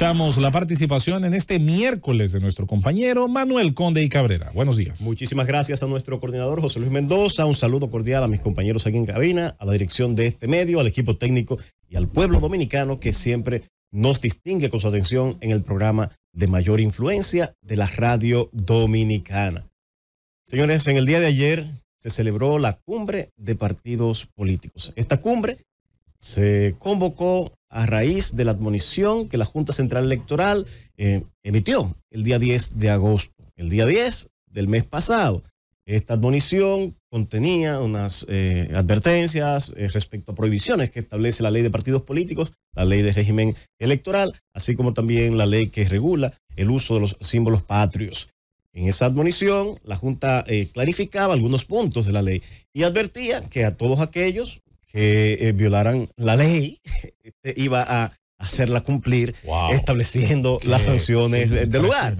la participación en este miércoles de nuestro compañero Manuel Conde y Cabrera. Buenos días. Muchísimas gracias a nuestro coordinador José Luis Mendoza. Un saludo cordial a mis compañeros aquí en cabina, a la dirección de este medio, al equipo técnico y al pueblo dominicano que siempre nos distingue con su atención en el programa de mayor influencia de la radio dominicana. Señores, en el día de ayer se celebró la cumbre de partidos políticos. Esta cumbre se convocó a raíz de la admonición que la Junta Central Electoral eh, emitió el día 10 de agosto, el día 10 del mes pasado. Esta admonición contenía unas eh, advertencias eh, respecto a prohibiciones que establece la ley de partidos políticos, la ley de régimen electoral, así como también la ley que regula el uso de los símbolos patrios. En esa admonición, la Junta clarificaba algunos puntos de la ley y advertía que a todos aquellos que eh, violaran la ley, este, iba a hacerla cumplir, estableciendo las sanciones del lugar.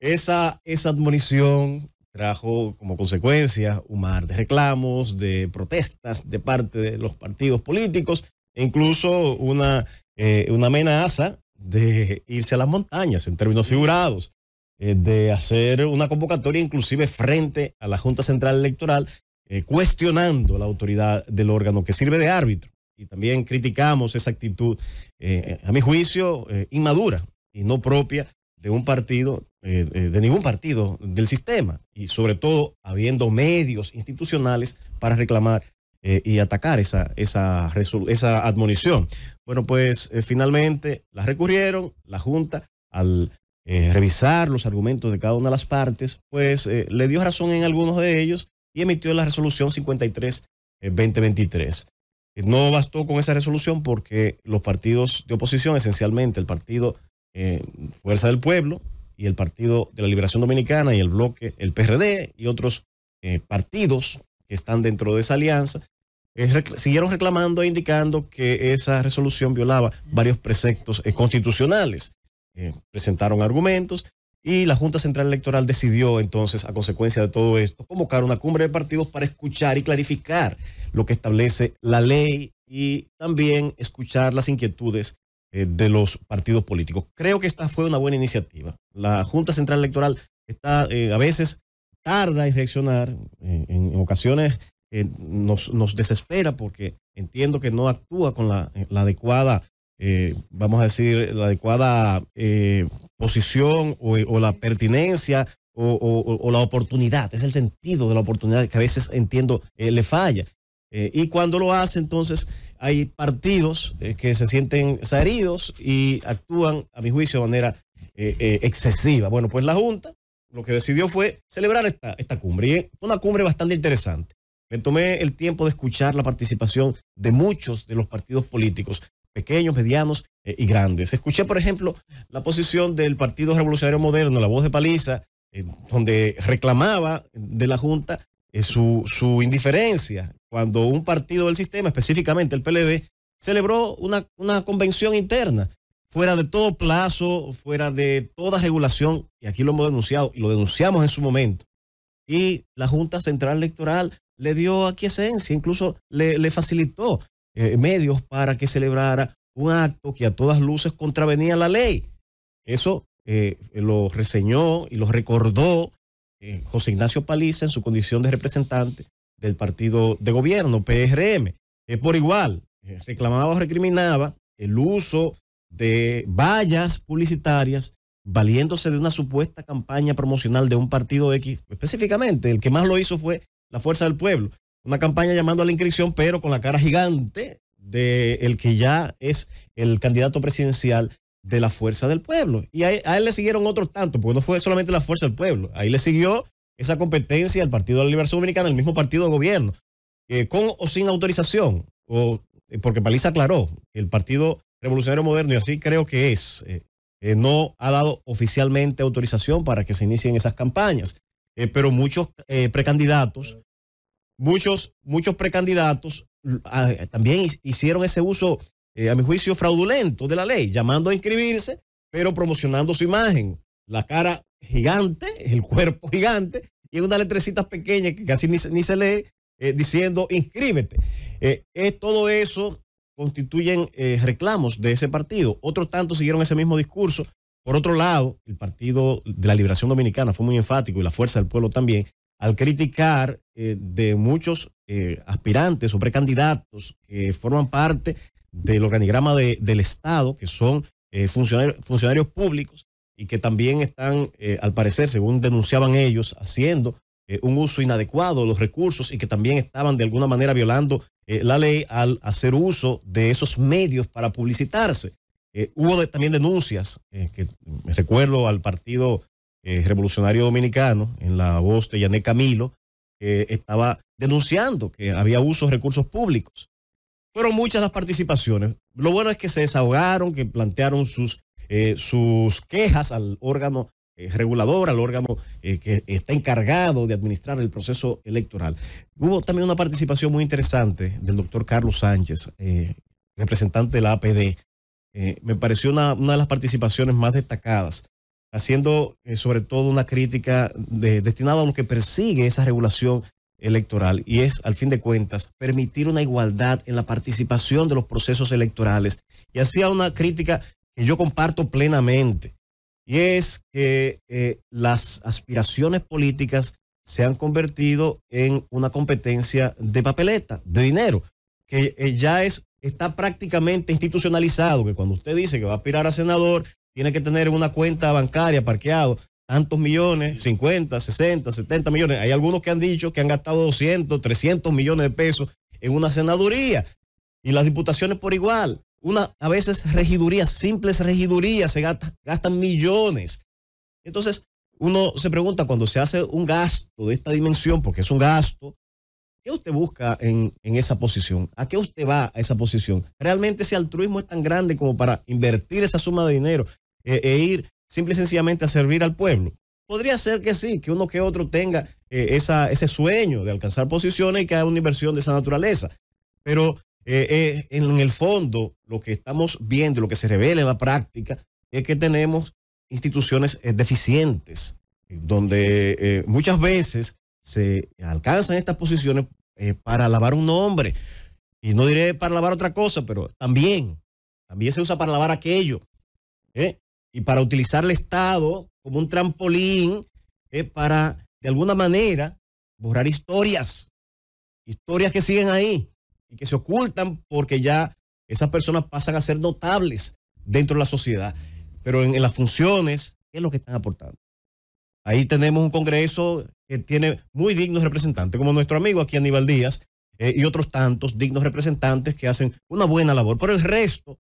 Esa, esa admonición trajo como consecuencia un mar de reclamos, de protestas de parte de los partidos políticos, e incluso una, eh, una amenaza de irse a las montañas en términos figurados, eh, de hacer una convocatoria inclusive frente a la Junta Central Electoral eh, cuestionando la autoridad del órgano que sirve de árbitro. Y también criticamos esa actitud, eh, a mi juicio, eh, inmadura y no propia de un partido, de ningún partido del sistema. Y sobre todo habiendo medios institucionales para reclamar y atacar esa, esa, esa admonición. Bueno, pues finalmente la recurrieron, la Junta, al revisar los argumentos de cada una de las partes, pues le dio razón en algunos de ellos y emitió la resolución 53-2023. Eh, eh, no bastó con esa resolución porque los partidos de oposición, esencialmente el partido eh, Fuerza del Pueblo y el Partido de la Liberación Dominicana y el bloque, el PRD y otros partidos que están dentro de esa alianza, siguieron reclamando e indicando que esa resolución violaba varios preceptos constitucionales. presentaron argumentos y la Junta Central Electoral decidió entonces, a consecuencia de todo esto, convocar una cumbre de partidos para escuchar y clarificar lo que establece la ley y también escuchar las inquietudes eh, de los partidos políticos. Creo que esta fue una buena iniciativa. La Junta Central Electoral está eh, a veces tarda en reaccionar, en, ocasiones eh, nos, desespera porque entiendo que no actúa con la adecuada eh, vamos a decir, la adecuada eh, posición eh, o, la pertinencia o, la oportunidad. Es el sentido de la oportunidad que a veces entiendo le falla. y cuando lo hace, entonces hay partidos que se sienten heridos y actúan, a mi juicio, de manera excesiva. Bueno, pues la Junta lo que decidió fue celebrar esta, esta cumbre. Y fue una cumbre bastante interesante. Me tomé el tiempo de escuchar la participación de muchos de los partidos políticos pequeños, medianos eh, y grandes. Escuché, por ejemplo, la posición del Partido Revolucionario Moderno, la voz de Paliza, eh, donde reclamaba de la Junta eh, su, indiferencia cuando un partido del sistema, específicamente el PLD, celebró una, convención interna, fuera de todo plazo, fuera de toda regulación, y aquí lo hemos denunciado y lo denunciamos en su momento. Y la Junta Central Electoral le dio esencia, incluso le, le facilitó eh, medios para que celebrara un acto que a todas luces contravenía la ley. Eso eh, lo reseñó y lo recordó eh, José Ignacio Paliza en su condición de representante del partido de gobierno, PRM. por igual, reclamaba o recriminaba el uso de vallas publicitarias valiéndose de una supuesta campaña promocional de un partido X, específicamente el que más lo hizo fue la Fuerza del Pueblo, una campaña llamando a la inscripción, pero con la cara gigante de el que ya es el candidato presidencial de la fuerza del pueblo. Y a, él le siguieron otros tantos, porque no fue solamente la fuerza del pueblo, ahí le siguió esa competencia al Partido de la Liberación Dominicana, el mismo partido de gobierno, eh, con o sin autorización, o, eh, porque Paliza aclaró, el Partido Revolucionario Moderno, y así creo que es, eh, no ha dado oficialmente autorización para que se inicien esas campañas, pero muchos precandidatos muchos, muchos precandidatos ah, también hicieron ese uso, eh, a mi juicio, fraudulento de la ley, llamando a inscribirse, pero promocionando su imagen. La cara gigante, el cuerpo gigante, y una letrecita pequeña que casi ni, se lee, eh, diciendo inscríbete. Eh, todo eso constituyen reclamos de ese partido. Otros tantos siguieron ese mismo discurso. Por otro lado, el Partido de la Liberación Dominicana fue muy enfático y la Fuerza del Pueblo también al criticar eh, de muchos eh, aspirantes o precandidatos que forman parte del organigrama del Estado, que son eh, funcionarios, funcionarios públicos y que también están, al parecer, según denunciaban ellos, haciendo un uso inadecuado de los recursos y que también estaban de alguna manera violando la ley al hacer uso de esos medios para publicitarse. hubo también denuncias, que me recuerdo al partido eh, revolucionario dominicano, en la voz de Yané Camilo, estaba denunciando que había uso de recursos públicos. Fueron muchas las participaciones. Lo bueno es que se desahogaron, que plantearon sus, eh, sus quejas al órgano eh, regulador, al órgano que está encargado de administrar el proceso electoral. Hubo también una participación muy interesante del doctor Carlos Sánchez, representante de la APD. me pareció una, una de las participaciones más destacadas haciendo eh, sobre todo una crítica destinada a que persigue esa regulación electoral y es, al fin de cuentas, permitir una igualdad en la participación de los procesos electorales. Y hacía una crítica que yo comparto plenamente, y es que eh, las aspiraciones políticas se han convertido en una competencia de papeleta, de dinero, que eh, ya es, está prácticamente institucionalizado, que cuando usted dice que va a aspirar a senador, tiene que tener una cuenta bancaria parqueado tantos millones, 50, 60, 70 millones. Hay algunos que han dicho que han gastado 200, 300 millones de pesos en una senaduría y las diputaciones por igual. Una, a veces regidurías, simples regidurías, se gastan millones. Entonces, uno se pregunta cuando se hace un gasto de esta dimensión, porque es un gasto, ¿qué usted busca en, en esa posición? ¿A qué usted va a esa posición? ¿Realmente ese altruismo es tan grande como para invertir esa suma de dinero e, e ir simple y sencillamente a servir al pueblo. Podría ser que sí, que uno que otro tenga eh, ese sueño de alcanzar posiciones y que haya una inversión de esa naturaleza. Pero eh, eh, en el fondo, lo que estamos viendo, lo que se revela en la práctica, es que tenemos instituciones deficientes, donde muchas veces se alcanzan estas posiciones para lavar un nombre. Y no diré para lavar otra cosa, pero también, también se usa para lavar aquello y para utilizar el Estado como un trampolín eh, para, de alguna manera, borrar historias, historias que siguen ahí y que se ocultan porque ya esas personas pasan a ser notables dentro de la sociedad. Pero en, las funciones, ¿qué es lo que están aportando? Ahí tenemos un Congreso que tiene muy dignos representantes, como nuestro amigo aquí Aníbal Díaz, eh, y otros tantos dignos representantes que hacen una buena labor. por el resto,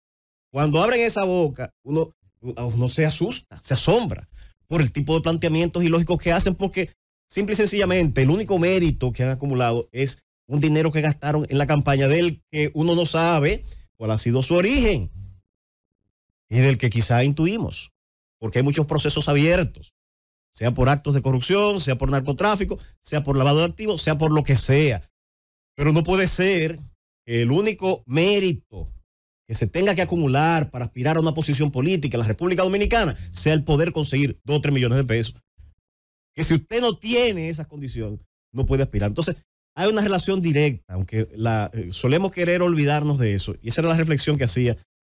cuando abren esa boca, uno uno se asusta, se asombra por el tipo de planteamientos ilógicos que hacen, porque simple y sencillamente el único mérito que han acumulado es un dinero que gastaron en la campaña del que uno no sabe cuál ha sido su origen y del que quizá intuimos, porque hay muchos procesos abiertos, sea por actos de corrupción, sea por narcotráfico, sea por lavado de activos, sea por lo que sea. Pero no puede ser que el único mérito se tenga que acumular para aspirar a una posición política en la República Dominicana sea el poder conseguir 2 o 3 millones de pesos. Que si usted no tiene esas condiciones, no puede aspirar. Entonces, hay una relación directa, aunque la, eh, solemos querer olvidarnos de eso. Y esa era la reflexión que hacía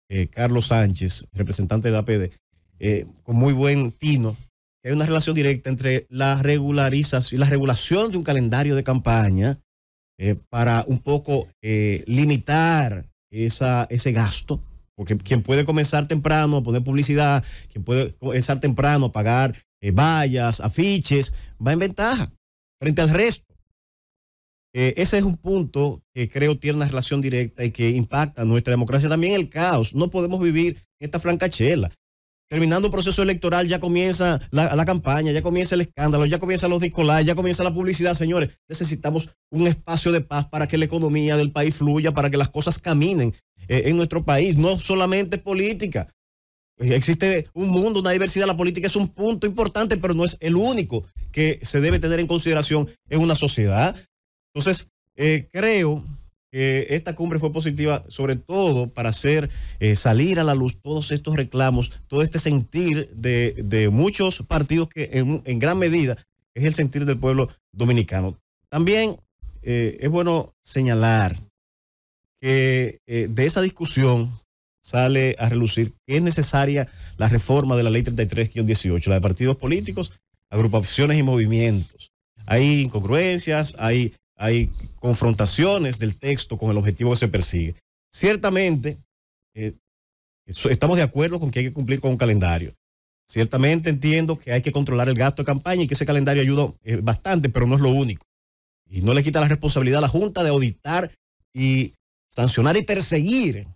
eh, Carlos Sánchez, representante de la APD, eh, con muy buen tino. Que hay una relación directa entre la regularización, la regulación de un calendario de campaña para un poco limitar ese gasto. Porque quien puede comenzar temprano a poner publicidad, quien puede comenzar temprano a pagar eh, vallas, afiches, va en ventaja frente al resto. Eh, ese es un punto que creo tiene una relación directa y que impacta nuestra democracia. También el caos. No podemos vivir en esta francachela terminando un proceso electoral ya comienza la, campaña, ya comienza el escándalo, ya comienza los discolares, ya comienza la publicidad, señores. Necesitamos un espacio de paz para que la economía del país fluya, para que las cosas caminen eh, en nuestro país, no solamente política. Eh, existe un mundo, una diversidad, la política es un punto importante, pero no es el único que se debe tener en consideración en una sociedad. Entonces, eh, creo eh, esta cumbre fue positiva, sobre todo para hacer eh, salir a la luz todos estos reclamos, todo este sentir de, muchos partidos que en, gran medida es el sentir del pueblo dominicano. También eh, es bueno señalar que de esa discusión sale a relucir que es necesaria la reforma de la ley 33-18, la de partidos políticos, agrupaciones y movimientos. Hay incongruencias, hay hay confrontaciones del texto con el objetivo que se persigue. Ciertamente, eh, estamos de acuerdo con que hay que cumplir con un calendario. Ciertamente entiendo que hay que controlar el gasto de campaña y que ese calendario ayuda eh, bastante, pero no es lo único. Y no le quita la responsabilidad a la Junta de auditar y sancionar y perseguir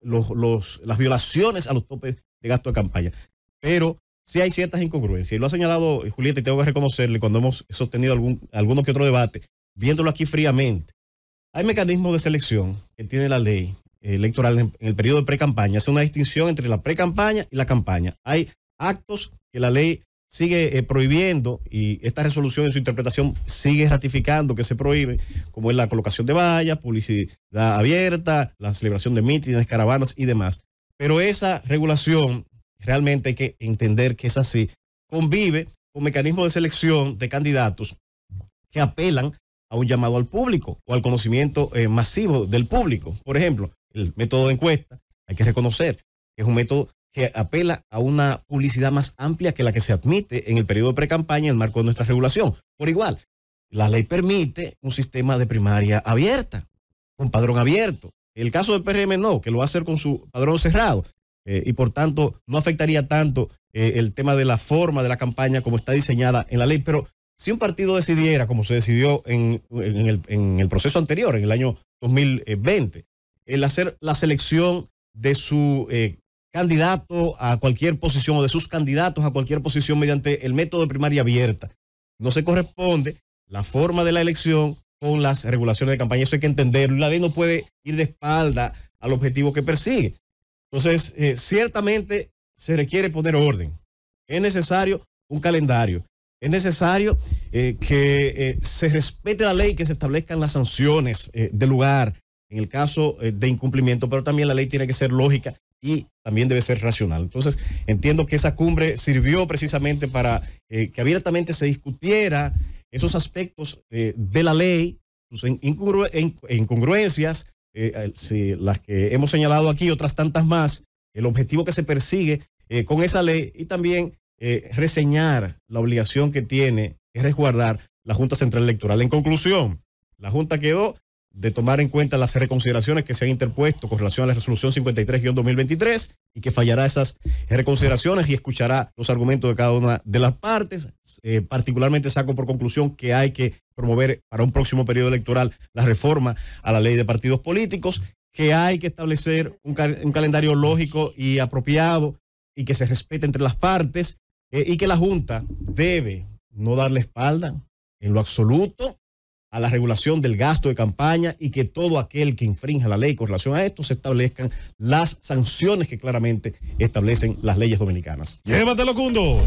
las violaciones a los topes de gasto de campaña. Pero sí hay ciertas incongruencias. Y lo ha señalado eh, Julieta, y tengo que reconocerle cuando hemos sostenido algún, alguno que otro debate, viéndolo aquí fríamente, hay mecanismos de selección que tiene la ley electoral en el periodo de pre-campaña. Hace una distinción entre la pre-campaña y la campaña. Hay actos que la ley sigue eh, prohibiendo y esta resolución en su interpretación sigue ratificando que se prohíbe, como es la colocación de vallas, publicidad abierta, la celebración de mítines, caravanas y demás. Pero esa regulación realmente hay que entender que es así, convive con mecanismos de selección de candidatos que apelan a un llamado al público o al conocimiento eh, masivo del público. Por ejemplo, el método de encuesta, hay que reconocer que es un método que apela a una publicidad más amplia que la que se admite en el periodo de pre-campaña en el marco de nuestra regulación. Por igual, la ley permite un sistema de primaria abierta, un padrón abierto. El caso del PRM no, que lo va a hacer con su padrón cerrado. Eh, y por tanto, no afectaría tanto eh, el tema de la forma de la campaña como está diseñada en la ley. Pero si un partido decidiera, como se decidió en, el, proceso anterior, en el año 2020, el hacer la selección de su eh, candidato a cualquier posición o de sus candidatos a cualquier posición mediante el método de primaria abierta. No se corresponde la forma de la elección con las regulaciones de campaña. Eso hay que entenderlo. La ley no puede ir de espalda al objetivo que persigue. Entonces, eh, ciertamente se requiere poner orden. Es necesario un calendario. Es necesario eh, que eh, se respete la ley, que se establezcan las sanciones eh, de lugar en el caso de incumplimiento, pero también la ley tiene que ser lógica y también debe ser racional. Entonces, entiendo que esa cumbre sirvió precisamente para que abiertamente se discutiera esos aspectos de la ley, sus incongruencias, las que hemos señalado aquí, otras tantas más, el objetivo que se persigue con esa ley y también eh, reseñar la obligación que tiene es resguardar la Junta Central Electoral. En conclusión, la Junta quedó de tomar en cuenta las reconsideraciones que se han interpuesto con relación a la resolución 53-2023 y que fallará esas reconsideraciones y escuchará los argumentos de cada una de las partes. Eh, particularmente saco por conclusión que hay que promover para un próximo periodo electoral la reforma a la ley de partidos políticos, que hay que establecer un, un calendario lógico y apropiado y que se respete entre las partes eh, y que la Junta debe no darle espalda en lo absoluto a la regulación del gasto de campaña y que todo aquel que infrinja la ley con relación a esto se establezcan las sanciones que claramente establecen las leyes dominicanas. Llévatelo, Cundo.